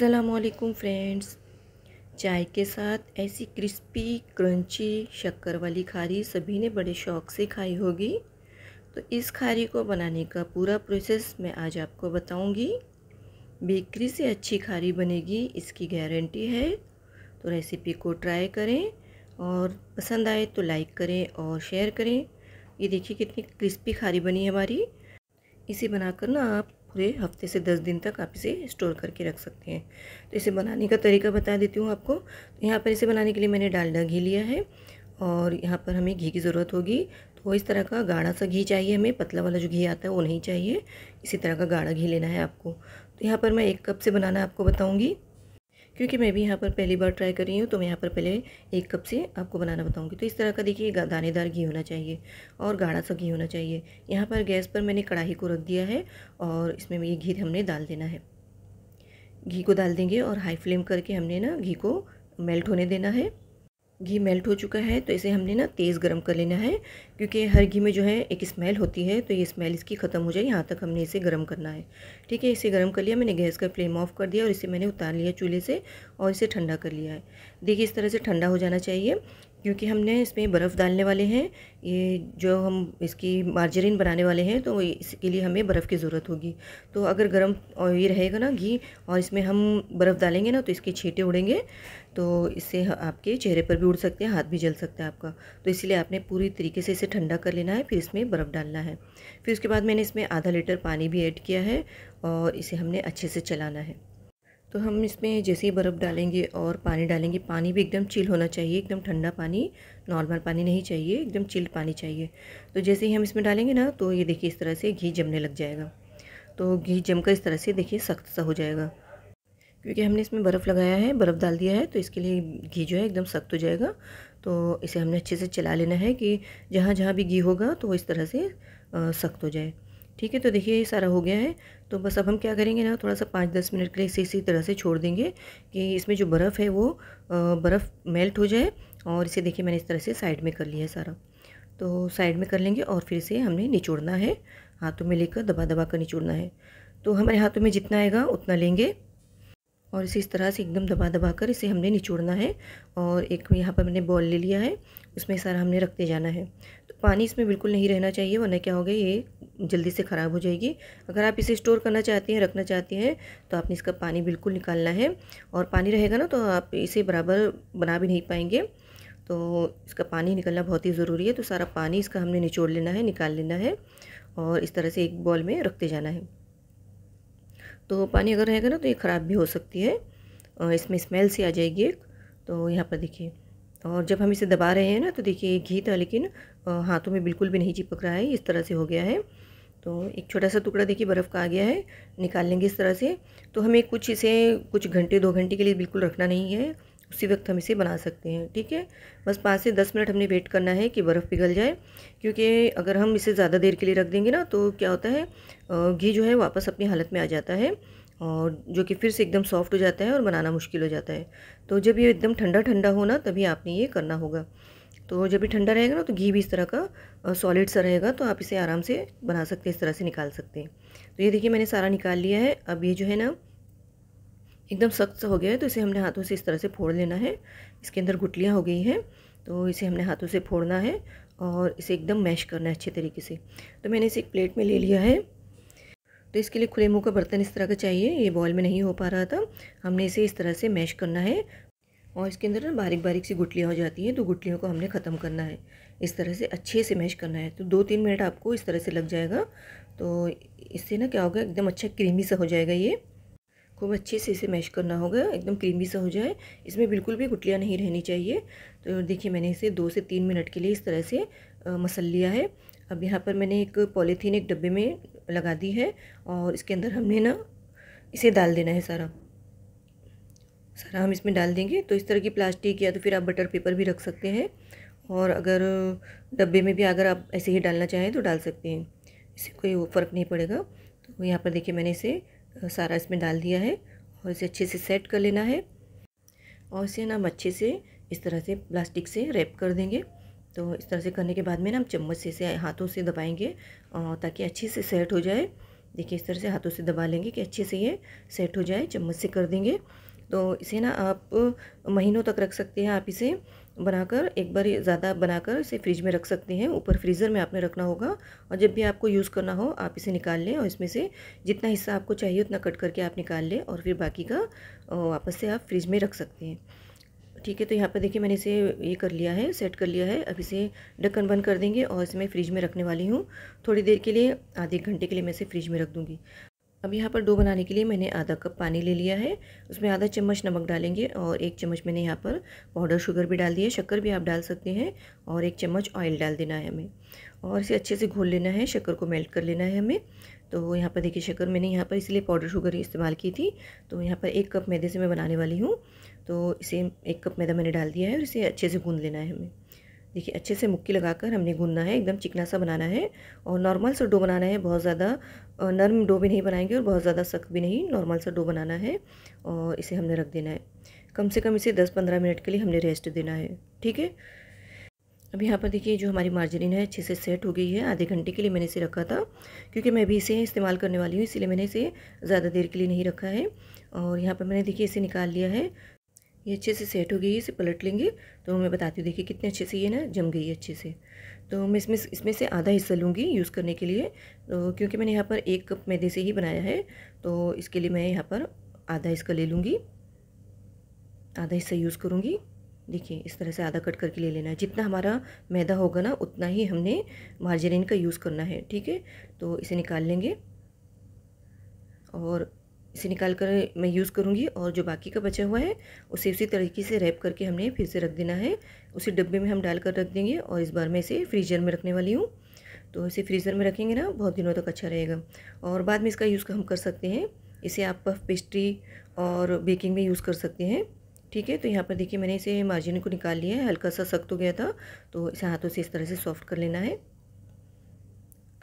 असलकुम फ्रेंड्स चाय के साथ ऐसी क्रिस्पी क्रंची शक्कर वाली खारी सभी ने बड़े शौक़ से खाई होगी तो इस खारी को बनाने का पूरा प्रोसेस मैं आज आपको बताऊंगी। बेकरी से अच्छी खारी बनेगी इसकी गारंटी है तो रेसिपी को ट्राई करें और पसंद आए तो लाइक करें और शेयर करें ये देखिए कितनी क्रिस्पी खारी बनी है हमारी इसे बनाकर ना आप पूरे हफ्ते से दस दिन तक आप इसे स्टोर करके रख सकते हैं तो इसे बनाने का तरीका बता देती हूँ आपको तो यहाँ पर इसे बनाने के लिए मैंने डालडा घी लिया है और यहाँ पर हमें घी की ज़रूरत होगी तो इस तरह का गाढ़ा सा घी चाहिए हमें पतला वाला जो घी आता है वो नहीं चाहिए इसी तरह का गाढ़ा घी लेना है आपको तो यहाँ पर मैं एक कप से बनाना आपको बताऊँगी क्योंकि मैं भी यहाँ पर पहली बार ट्राई कर रही हूँ तो मैं यहाँ पर पहले एक कप से आपको बनाना बताऊँगी तो इस तरह का देखिए दानेदार घी होना चाहिए और गाढ़ा सा घी होना चाहिए यहाँ पर गैस पर मैंने कढ़ाई को रख दिया है और इसमें ये घी हमने डाल देना है घी को डाल देंगे और हाई फ्लेम करके हमने ना घी को मेल्ट होने देना है घी मेल्ट हो चुका है तो इसे हमने ना तेज़ गर्म कर लेना है क्योंकि हर घी में जो है एक स्मेल होती है तो ये स्मेल इसकी ख़त्म हो जाए यहाँ तक हमने इसे गर्म करना है ठीक है इसे गर्म कर लिया मैंने गैस का फ्लेम ऑफ कर दिया और इसे मैंने उतार लिया चूल्हे से और इसे ठंडा कर लिया है देखिए इस तरह से ठंडा हो जाना चाहिए क्योंकि हमने इसमें बर्फ़ डालने वाले हैं ये जो हम इसकी मार्जरीन बनाने वाले हैं तो इसके लिए हमें बर्फ़ की ज़रूरत होगी तो अगर गर्म और ये रहेगा ना घी और इसमें हम बर्फ़ डालेंगे ना तो इसके छीटे उड़ेंगे तो इससे आपके चेहरे पर भी उड़ सकते हैं हाथ भी जल सकता है आपका तो इसलिए आपने पूरी तरीके से इसे ठंडा कर लेना है फिर इसमें बर्फ़ डालना है फिर उसके बाद मैंने इसमें आधा लीटर पानी भी ऐड किया है और इसे हमने अच्छे से चलाना है तो हम इसमें जैसे ही बर्फ़ डालेंगे और पानी डालेंगे पानी भी एकदम चिल होना चाहिए एकदम ठंडा पानी नॉर्मल पानी नहीं चाहिए एकदम चिल पानी चाहिए तो जैसे ही हम इसमें डालेंगे ना तो ये देखिए इस तरह से घी जमने लग जाएगा तो घी जमकर इस तरह से देखिए सख्त सा हो जाएगा क्योंकि हमने इसमें बर्फ़ लगाया है बर्फ़ डाल दिया है तो इसके लिए घी जो है एकदम सख्त हो जाएगा तो इसे हमने अच्छे से चला लेना है कि जहाँ जहाँ भी घी होगा तो इस तरह से सख्त हो जाए ठीक है तो देखिए ये सारा हो गया है तो बस अब हम क्या करेंगे ना थोड़ा सा पाँच दस मिनट के लिए इसे इसी तरह से छोड़ देंगे कि इसमें जो बर्फ़ है वो बर्फ़ मेल्ट हो जाए और इसे देखिए मैंने इस तरह से साइड में कर लिया है सारा तो साइड में कर लेंगे और फिर इसे हमने निचोड़ना है हाथों में लेकर दबा दबा कर निचोड़ना है तो हमारे हाथों में जितना आएगा उतना लेंगे और इसे इस तरह से एकदम दबा दबा कर इसे हमने निचोड़ना है और एक यहाँ पर मैंने बॉल ले लिया है उसमें सारा हमने रखते जाना है तो पानी इसमें बिल्कुल नहीं रहना चाहिए वरना क्या होगा ये जल्दी से ख़राब हो जाएगी अगर आप इसे स्टोर करना चाहते हैं रखना चाहते हैं तो आपने इसका पानी बिल्कुल निकालना है और पानी रहेगा ना तो आप इसे बराबर बना भी नहीं पाएंगे तो इसका पानी निकलना बहुत ही ज़रूरी है तो सारा पानी इसका हमने निचोड़ लेना है निकाल लेना है और इस तरह से एक बॉल में रखते जाना है तो पानी अगर रहेगा ना तो ये ख़राब भी हो सकती है इसमें स्मेल सी आ जाएगी एक तो यहाँ पर देखिए और जब हम इसे दबा रहे हैं ना तो देखिए घी था लेकिन हाथों में बिल्कुल भी नहीं चिपक रहा है इस तरह से हो गया है तो एक छोटा सा टुकड़ा देखिए बर्फ़ का आ गया है निकाल लेंगे इस तरह से तो हमें कुछ इसे कुछ घंटे दो घंटे के लिए बिल्कुल रखना नहीं है उसी वक्त हम इसे बना सकते हैं ठीक है बस पाँच से दस मिनट हमने वेट करना है कि बर्फ़ पिघल जाए क्योंकि अगर हम इसे ज़्यादा देर के लिए रख देंगे ना तो क्या होता है घी जो है वापस अपनी हालत में आ जाता है और जो कि फिर से एकदम सॉफ्ट हो जाता है और बनाना मुश्किल हो जाता है तो जब ये एकदम ठंडा ठंडा हो ना तभी आपने ये करना होगा तो जब भी ठंडा रहेगा ना तो घी भी इस तरह का सॉलिड सा रहेगा तो आप इसे आराम से बना सकते हैं इस तरह से निकाल सकते हैं तो ये देखिए मैंने सारा निकाल लिया है अब ये जो है ना एकदम सख्त हो गया है तो इसे हमने हाथों से इस तरह से फोड़ लेना है इसके अंदर गुटलियाँ हो गई हैं तो इसे हमने हाथों से फोड़ना है और इसे एकदम मैश करना है अच्छे तरीके से तो मैंने इसे एक प्लेट में ले लिया है तो इसके लिए खुले मुँह का बर्तन इस तरह का चाहिए ये बॉयल में नहीं हो पा रहा था हमने इसे इस तरह से मैश करना है और इसके अंदर ना बारीक बारीक सी गुटलियाँ हो जाती हैं तो गुटलियों को हमने ख़त्म करना है इस तरह से अच्छे से मैश करना है तो दो तीन मिनट आपको इस तरह से लग जाएगा तो इससे ना क्या होगा एकदम अच्छा क्रीमी सा हो जाएगा ये को अच्छे से इसे मैश करना होगा एकदम क्रीमी सा हो जाए इसमें बिल्कुल भी गुटलियाँ नहीं रहनी चाहिए तो देखिए मैंने इसे दो से तीन मिनट के लिए इस तरह से मसल लिया है अब यहाँ पर मैंने एक पॉलीथीन एक डब्बे में लगा दी है और इसके अंदर हमने ना इसे डाल देना है सारा सारा हम इसमें डाल देंगे तो इस तरह की प्लास्टिक या तो फिर आप बटर पेपर भी रख सकते हैं और अगर डब्बे में भी अगर आप ऐसे ही डालना चाहें तो डाल सकते हैं इससे कोई फ़र्क नहीं पड़ेगा तो यहाँ पर देखिए मैंने इसे सारा इसमें डाल दिया है और इसे अच्छे से सेट कर लेना है और इसे ना हम अच्छे से इस तरह से प्लास्टिक से रैप कर देंगे तो इस तरह से करने के बाद में ना हम चम्मच से इसे हाथों से दबाएंगे ताकि अच्छे से सेट हो जाए देखिए इस तरह से हाथों से दबा लेंगे कि अच्छे से ये सेट हो जाए चम्मच से कर देंगे तो इसे ना आप महीनों तक रख सकते हैं आप इसे बनाकर एक बार ज़्यादा बनाकर इसे फ्रिज में रख सकते हैं ऊपर फ्रीज़र में आपने रखना होगा और जब भी आपको यूज़ करना हो आप इसे निकाल लें और इसमें से जितना हिस्सा आपको चाहिए उतना कट करके आप निकाल लें और फिर बाकी का वापस से आप फ्रिज में रख सकते हैं ठीक है तो यहाँ पर देखिए मैंने इसे ये कर लिया है सेट कर लिया है अब इसे ढक्कन बंद कर देंगे और इसे मैं फ्रिज में रखने वाली हूँ थोड़ी देर के लिए आधे घंटे के लिए मैं इसे फ्रिज में रख दूँगी अब यहाँ पर डो बनाने के लिए मैंने आधा कप पानी ले लिया है उसमें आधा चम्मच नमक डालेंगे और एक चम्मच मैंने यहाँ पर पाउडर शुगर भी डाल दिया है शक्कर भी आप डाल सकते हैं और एक चम्मच ऑयल डाल देना है हमें और इसे अच्छे से घोल लेना है शक्कर को मेल्ट कर लेना है हमें तो यहाँ पर देखिए शक्कर मैंने यहाँ पर इसलिए पाउडर शुगर ही इस्तेमाल की थी तो यहाँ पर एक कप मैदे से मैं बनाने वाली हूँ तो इसे एक कप मैदा मैंने डाल दिया है और इसे अच्छे से गूँध लेना है हमें देखिए अच्छे से मुक्की लगाकर हमने गूंदना है एकदम चिकना सा बनाना है और नॉर्मल सा डो बनाना है बहुत ज़्यादा नरम डो भी नहीं बनाएंगे और बहुत ज़्यादा सख्त भी नहीं नॉर्मल सा डो बनाना है और इसे हमने रख देना है कम से कम इसे 10-15 मिनट के लिए हमने रेस्ट देना है ठीक है अब यहाँ पर देखिए जो हमारी मार्जरीन है अच्छे से सेट हो गई है आधे घंटे के लिए मैंने इसे रखा था क्योंकि मैं भी इसे इस्तेमाल करने वाली हूँ इसीलिए मैंने इसे ज़्यादा देर के लिए नहीं रखा है और यहाँ पर मैंने देखिए इसे निकाल लिया है ये अच्छे से सेट हो गई है इसे पलट लेंगे तो मैं बताती हूँ देखिए कितने अच्छे से ये ना जम गई है अच्छे से तो मैं इसमें इसमें से आधा हिस्सा लूँगी यूज़ करने के लिए तो क्योंकि मैंने यहाँ पर एक कप मैदे से ही बनाया है तो इसके लिए मैं यहाँ पर आधा हिस्सा ले लूँगी आधा हिस्सा यूज़ करूँगी देखिए इस तरह से आधा कट करके ले लेना है जितना हमारा मैदा होगा ना उतना ही हमने मार्जरीन का यूज़ करना है ठीक है तो इसे निकाल लेंगे और इसे निकाल कर मैं यूज़ करूँगी और जो बाकी का बचा हुआ है उसे उसी तरीके से रैप करके हमने फिर से रख देना है उसी डब्बे में हम डाल कर रख देंगे और इस बार मैं इसे फ्रीजर में रखने वाली हूँ तो इसे फ्रीज़र में रखेंगे ना बहुत दिनों तक अच्छा रहेगा और बाद में इसका यूज़ हम कर सकते हैं इसे आप पफ पेस्ट्री और बेकिंग में यूज़ कर सकते हैं ठीक है तो यहाँ पर देखिए मैंने इसे मार्जिन को निकाल लिया है हल्का सा सख्त हो गया था तो इसे हाथों से इस तरह से सॉफ्ट कर लेना है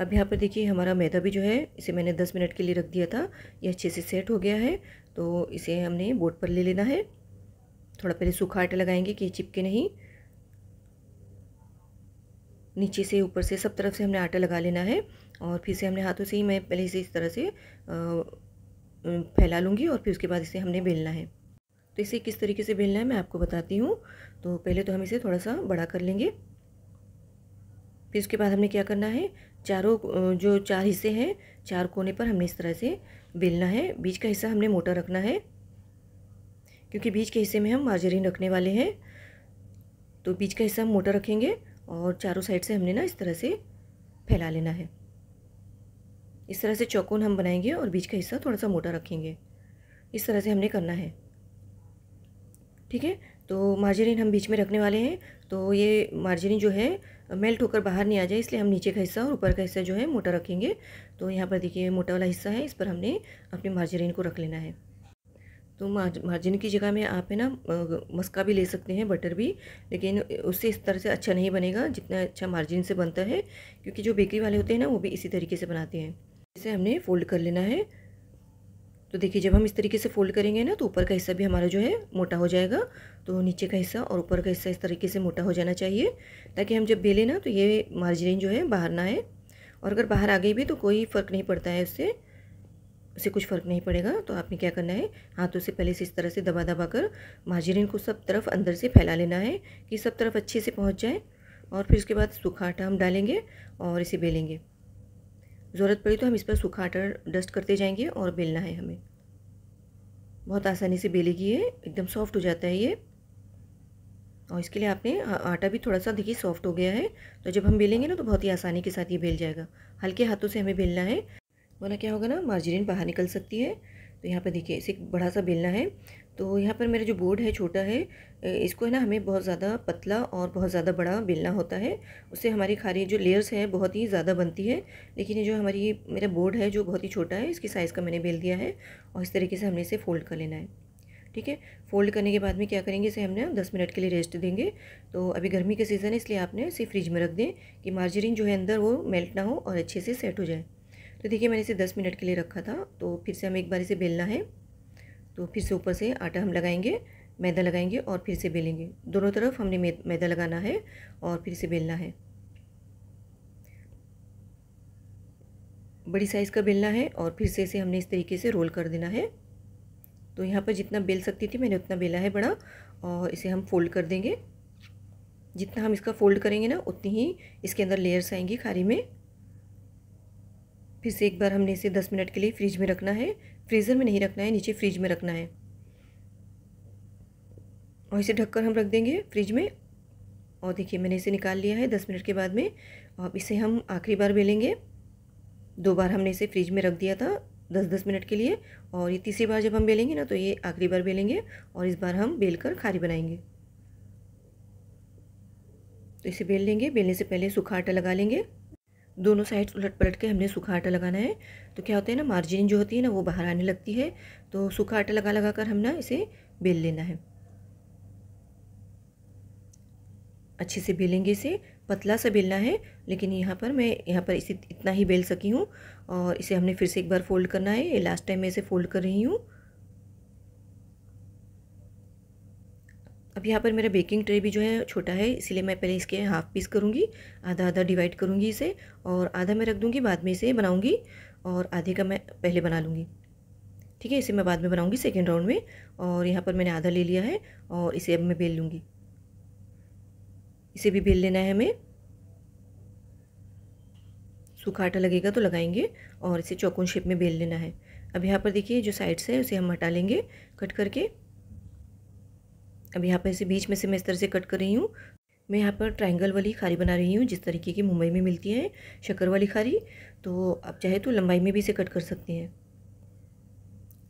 अब यहाँ पर देखिए हमारा मैदा भी जो है इसे मैंने 10 मिनट के लिए रख दिया था यह अच्छे से सेट हो गया है तो इसे हमने बोर्ड पर ले लेना है थोड़ा पहले सूखा आटा लगाएंगे कि चिपके नहीं नीचे से ऊपर से सब तरफ से हमने आटा लगा लेना है और फिर से हमने हाथों से ही मैं पहले इसे इस तरह से फैला लूँगी और फिर उसके बाद इसे हमने बेलना है तो इसे किस तरीके से बेलना है मैं आपको बताती हूँ तो पहले तो हम इसे थोड़ा सा बड़ा कर लेंगे फिर उसके बाद हमने क्या करना है चारों जो चार हिस्से हैं चार कोने पर हमने इस तरह से बेलना है बीच का हिस्सा हमने मोटा रखना है क्योंकि बीच के हिस्से में हम मार्जरीन रखने वाले हैं तो बीच का हिस्सा हम मोटा रखेंगे और चारों साइड से हमने ना इस तरह से फैला लेना है इस तरह से चौकोन हम बनाएंगे और बीज का हिस्सा थोड़ा सा मोटा रखेंगे इस तरह से हमने करना है ठीक है तो मार्जरीन हम बीच में रखने वाले हैं तो ये मार्जरीन जो है मेल्ट होकर बाहर नहीं आ जाए इसलिए हम नीचे का हिस्सा और ऊपर का हिस्सा जो है मोटा रखेंगे तो यहाँ पर देखिए मोटा वाला हिस्सा है इस पर हमने अपने मार्जरीन को रख लेना है तो मार्जिन की जगह में आप है ना मस्का भी ले सकते हैं बटर भी लेकिन उससे इस तरह से अच्छा नहीं बनेगा जितना अच्छा मार्जिन से बनता है क्योंकि जो बेकरी वाले होते हैं ना वो भी इसी तरीके से बनाते हैं इसे हमने फोल्ड कर लेना है तो देखिए जब हम इस तरीके से फोल्ड करेंगे ना तो ऊपर का हिस्सा भी हमारा जो है मोटा हो जाएगा तो नीचे का हिस्सा और ऊपर का हिस्सा इस तरीके से मोटा हो जाना चाहिए ताकि हम जब बेलें ना तो ये मार्जरीन जो है बाहर ना आए और अगर बाहर आ गई भी तो कोई फ़र्क नहीं पड़ता है उससे उसे कुछ फ़र्क नहीं पड़ेगा तो आपने क्या करना है हाथों से पहले से इस तरह से दबा दबा कर मार्जरीन को सब तरफ अंदर से फैला लेना है कि सब तरफ अच्छे से पहुँच जाए और फिर उसके बाद सूखा आटा हम डालेंगे और इसे बेलेंगे ज़रूरत पड़ी तो हम इस पर सूखा आटा डस्ट करते जाएंगे और बेलना है हमें बहुत आसानी से बेलेगी ये एकदम सॉफ्ट हो जाता है ये और इसके लिए आपने आटा भी थोड़ा सा देखिए सॉफ्ट हो गया है तो जब हम बेलेंगे ना तो बहुत ही आसानी के साथ ये बेल जाएगा हल्के हाथों से हमें बेलना है वरना क्या होगा ना मार्जरीन बाहर निकल सकती है तो यहाँ पर देखिए इसे बड़ा सा बेलना है तो यहाँ पर मेरा जो बोर्ड है छोटा है इसको है ना हमें बहुत ज़्यादा पतला और बहुत ज़्यादा बड़ा बेलना होता है उससे हमारी खारी जो लेयर्स है बहुत ही ज़्यादा बनती है लेकिन ये जो हमारी मेरा बोर्ड है जो बहुत ही छोटा है इसकी साइज़ का मैंने बेल दिया है और इस तरीके से हमने इसे फ़ोल्ड कर लेना है ठीक है फोल्ड करने के बाद में क्या करेंगे इसे हमने दस मिनट के लिए रेस्ट देंगे तो अभी गर्मी का सीज़न है इसलिए आपने इसे फ्रिज में रख दें कि मार्जरीन जो है अंदर वो मेल्ट ना हो और अच्छे से सेट हो जाए तो देखिए मैंने इसे दस मिनट के लिए रखा था तो फिर से हमें एक बार इसे बेलना है तो फिर से ऊपर से आटा हम लगाएंगे मैदा लगाएंगे और फिर से बेलेंगे दोनों तरफ हमने मैदा लगाना है और फिर से बेलना है बड़ी साइज़ का बेलना है और फिर से इसे हमने इस तरीके से रोल कर देना है तो यहाँ पर जितना बेल सकती थी मैंने उतना बेला है बड़ा और इसे हम फोल्ड कर देंगे जितना हम इसका फोल्ड करेंगे ना उतनी ही इसके अंदर लेयर्स आएंगी खारी में फिर से एक बार हमने इसे दस मिनट के लिए फ्रिज में रखना है फ्रीज़र में नहीं रखना है नीचे फ्रिज में रखना है और इसे ढककर हम रख देंगे फ्रिज में और देखिए मैंने इसे निकाल लिया है दस मिनट के बाद में अब इसे हम आखिरी बार बेलेंगे दो बार हमने इसे फ्रिज में रख दिया था दस दस मिनट के लिए और ये तीसरी बार जब हम बेलेंगे ना तो ये आखिरी बार बेलेंगे और इस बार हम बेल कर खारी बनाएंगे तो इसे बेल लेंगे बेलने से पहले सूखा आटा लगा लेंगे दोनों साइड्स उलट पलट के हमने सूखा आटा लगाना है तो क्या होता है ना मार्जिन जो होती है ना वो बाहर आने लगती है तो सूखा आटा लगा लगा कर हम ना इसे बेल लेना है अच्छे से बेलेंगे इसे पतला सा बेलना है लेकिन यहाँ पर मैं यहाँ पर इसे इतना ही बेल सकी हूँ और इसे हमने फिर से एक बार फोल्ड करना है ये लास्ट टाइम मैं इसे फोल्ड कर रही हूँ अब यहाँ पर मेरा बेकिंग ट्रे भी जो है छोटा है इसीलिए मैं पहले इसके हाफ़ पीस करूँगी आधा आधा डिवाइड करूँगी इसे और आधा मैं रख दूँगी बाद में इसे बनाऊँगी और आधे का मैं पहले बना लूँगी ठीक है इसे मैं बाद में बनाऊँगी सेकेंड राउंड में और यहाँ पर मैंने आधा ले लिया है और इसे अब मैं बेल लूँगी इसे भी बेल लेना है हमें सूखा आटा लगेगा तो लगाएंगे और इसे चौकोन शेप में बेल लेना है अब यहाँ पर देखिए जो साइड्स है उसे हम हटा लेंगे कट करके अब यहाँ पर इसे बीच में से मैं इस तरह से कट कर रही हूँ मैं यहाँ पर ट्रायंगल वाली खारी बना रही हूँ जिस तरीके की मुंबई में मिलती है शक्कर वाली खारी तो आप चाहे तो लंबाई में भी इसे कट कर सकते हैं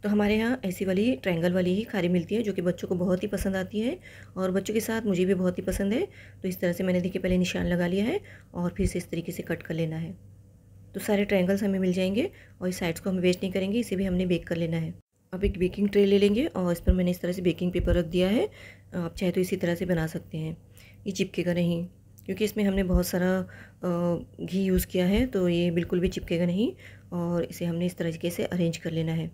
तो हमारे यहाँ ऐसी वाली ट्रायंगल वाली ही खारी मिलती है जो कि बच्चों को बहुत ही पसंद आती है और बच्चों के साथ मुझे भी बहुत ही पसंद है तो इस तरह से मैंने देखिए पहले निशान लगा लिया है और फिर इसे इस तरीके से कट कर लेना है तो सारे ट्रायंगल्स हमें मिल जाएंगे और इस साइड्स को हम वेस्ट नहीं करेंगे इसे भी हमने बेक कर लेना है अब एक बेकिंग ट्रे ले लेंगे और इस पर मैंने इस तरह से बेकिंग पेपर रख दिया है आप चाहे तो इसी तरह से बना सकते हैं ये चिपकेगा नहीं क्योंकि इसमें हमने बहुत सारा घी यूज़ किया है तो ये बिल्कुल भी चिपकेगा नहीं और इसे हमने इस तरीके से अरेंज कर लेना है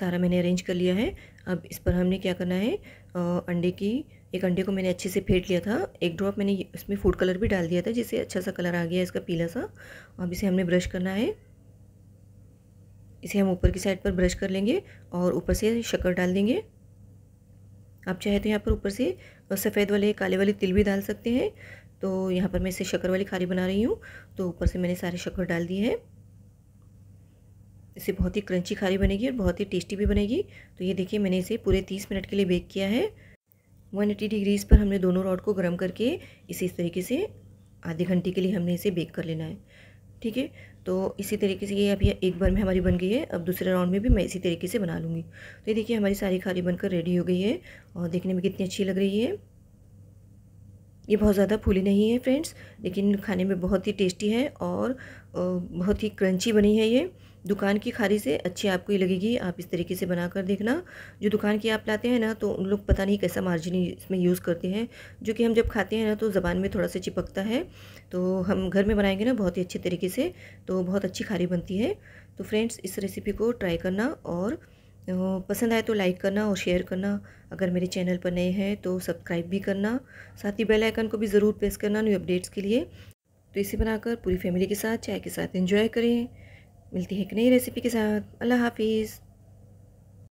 सारा मैंने अरेंज कर लिया है अब इस पर हमने क्या करना है अंडे की एक अंडे को मैंने अच्छे से फेंट लिया था एक ड्रॉप मैंने इसमें फूड कलर भी डाल दिया था जिससे अच्छा सा कलर आ गया इसका पीला सा अब इसे हमने ब्रश करना है इसे हम ऊपर की साइड पर ब्रश कर लेंगे और ऊपर से शक्कर डाल देंगे आप चाहे तो यहाँ पर ऊपर से सफ़ेद वाले काले वाले तिल भी डाल सकते हैं तो यहाँ पर मैं इसे शक्कर वाली खारी बना रही हूँ तो ऊपर से मैंने सारे शक्कर डाल दिए हैं इसे बहुत ही क्रंची खारी बनेगी और बहुत ही टेस्टी भी बनेगी तो ये देखिए मैंने इसे पूरे तीस मिनट के लिए बेक किया है वन एट्टी पर हमने दोनों रॉड को गर्म करके इसे इस तरीके से आधे घंटे के लिए हमने इसे बेक कर लेना है ठीक है तो इसी तरीके से ये अभी एक बार में हमारी बन गई है अब दूसरे राउंड में भी मैं इसी तरीके से बना लूँगी तो ये देखिए हमारी सारी खाली बनकर रेडी हो गई है और देखने में कितनी अच्छी लग रही है ये बहुत ज़्यादा फूली नहीं है फ्रेंड्स लेकिन खाने में बहुत ही टेस्टी है और बहुत ही क्रंची बनी है ये दुकान की खारी से अच्छी आपको ही लगेगी आप इस तरीके से बना कर देखना जो दुकान की आप लाते हैं ना तो उन लोग पता नहीं कैसा मार्जिन इसमें यूज़ करते हैं जो कि हम जब खाते हैं ना तो ज़बान में थोड़ा सा चिपकता है तो हम घर में बनाएंगे ना बहुत ही अच्छे तरीके से तो बहुत अच्छी खारी बनती है तो फ्रेंड्स इस रेसिपी को ट्राई करना और पसंद आए तो लाइक करना और शेयर करना अगर मेरे चैनल पर नए हैं तो सब्सक्राइब भी करना साथ ही बेल आइकन को भी ज़रूर प्रेस करना न्यू अपडेट्स के लिए तो इसे बनाकर पूरी फैमिली के साथ चाय के साथ एंजॉय करें मिलती है एक नई रेसिपी के साथ अल्लाह हाफिज़